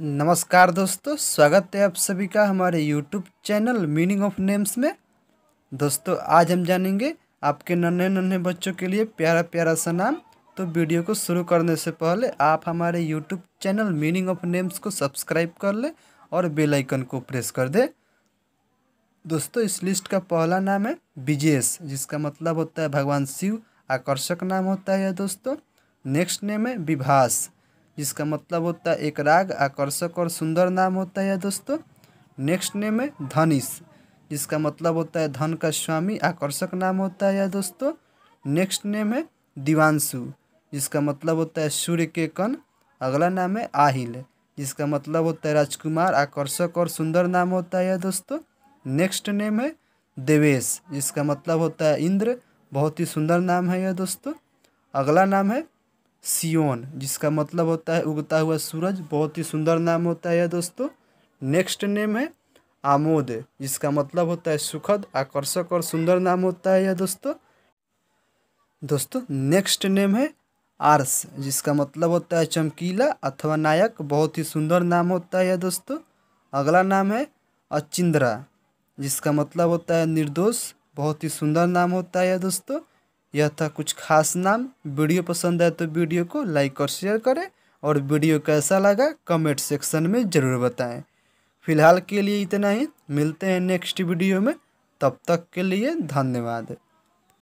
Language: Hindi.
नमस्कार दोस्तों स्वागत है आप सभी का हमारे YouTube channel meaning of names में दोस्तों आज हम जानेंगे आपके नन्हे नन्हे बच्चों के लिए प्यारा प्यारा सा नाम तो वीडियो को शुरू करने से पहले आप हमारे YouTube channel meaning of names को सब्सक्राइब कर लें और बेल आइकन को प्रेस कर दें दोस्तों इस लिस्ट का पहला नाम है विजेश जिसका मतलब होता है भगवान शिव आकर्षक नाम होता है दोस्तों नेक्स्ट नेम है विभाष जिसका मतलब होता है एक राग आकर्षक और सुंदर नाम होता है दोस्तों नेक्स्ट नेम है धनिश जिसका मतलब होता है धन का स्वामी आकर्षक नाम होता है दोस्तों नेक्स्ट नेम है दिवानशु जिसका मतलब होता है सूर्य के कण अगला नाम है आहिल जिसका मतलब होता है राजकुमार आकर्षक और सुंदर नाम होता है दोस्तों नेक्स्ट नेम है देवेश जिसका मतलब होता है इंद्र बहुत ही सुंदर नाम है यह दोस्तों अगला नाम है सियोन जिसका मतलब होता है उगता हुआ सूरज बहुत ही सुंदर नाम होता है दोस्तों नेक्स्ट नेम है आमोद जिसका मतलब होता है सुखद आकर्षक और सुंदर नाम होता है यह दोस्तों दोस्तों नेक्स्ट नेम है आर्स जिसका मतलब होता है चमकीला अथवा नायक बहुत ही सुंदर नाम होता है यह दोस्तों अगला नाम है अचिंद्रा जिसका मतलब होता है निर्दोष बहुत ही सुंदर नाम होता है यह दोस्तों यह था तो कुछ खास नाम वीडियो पसंद आए तो वीडियो को लाइक और शेयर करें और वीडियो कैसा लगा कमेंट सेक्शन में ज़रूर बताएं फिलहाल के लिए इतना ही मिलते हैं नेक्स्ट वीडियो में तब तक के लिए धन्यवाद